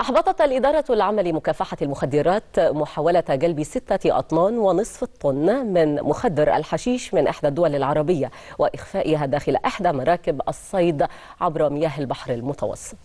أحبطت الإدارة العامة لمكافحة المخدرات محاولة جلب ستة أطنان ونصف طن من مخدر الحشيش من إحدى الدول العربية وإخفائها داخل إحدى مراكب الصيد عبر مياه البحر المتوسط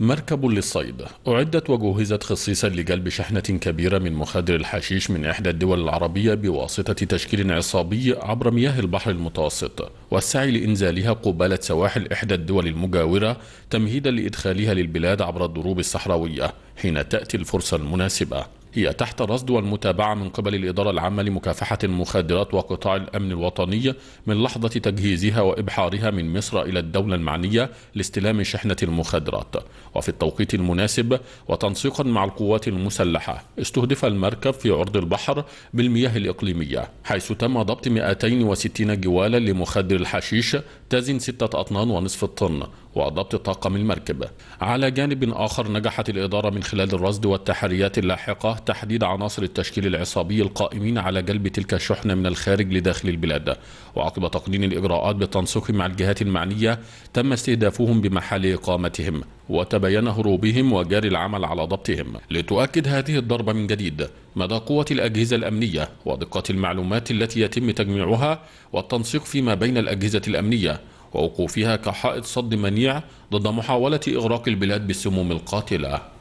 مركب للصيد أعدت وجهزت خصيصا لجلب شحنة كبيرة من مخدر الحشيش من إحدى الدول العربية بواسطة تشكيل عصابي عبر مياه البحر المتوسط والسعي لإنزالها قبالة سواحل إحدى الدول المجاورة تمهيدا لإدخالها للبلاد عبر الضروب الصحراوية حين تأتي الفرصة المناسبة هي تحت الرصد والمتابعة من قبل الإدارة العامة لمكافحة المخدرات وقطاع الأمن الوطني من لحظة تجهيزها وإبحارها من مصر إلى الدولة المعنية لاستلام شحنة المخدرات وفي التوقيت المناسب وتنسيقا مع القوات المسلحة استهدف المركب في عرض البحر بالمياه الإقليمية حيث تم ضبط 260 جوالا لمخدر الحشيش تزن 6 أطنان ونصف الطن وضبط طاقم المركب على جانب آخر نجحت الإدارة من خلال الرصد والتحريات اللاحقة تحديد عناصر التشكيل العصابي القائمين على جلب تلك الشحنة من الخارج لداخل البلاد وعقب تقنين الإجراءات بالتنسيق مع الجهات المعنية تم استهدافهم بمحل إقامتهم وتبين هروبهم وجاري العمل على ضبطهم لتؤكد هذه الضربة من جديد مدى قوة الأجهزة الأمنية ودقة المعلومات التي يتم تجميعها والتنسيق فيما بين الأجهزة الأمنية ووقوفها كحائط صد منيع ضد محاولة إغراق البلاد بالسموم القاتلة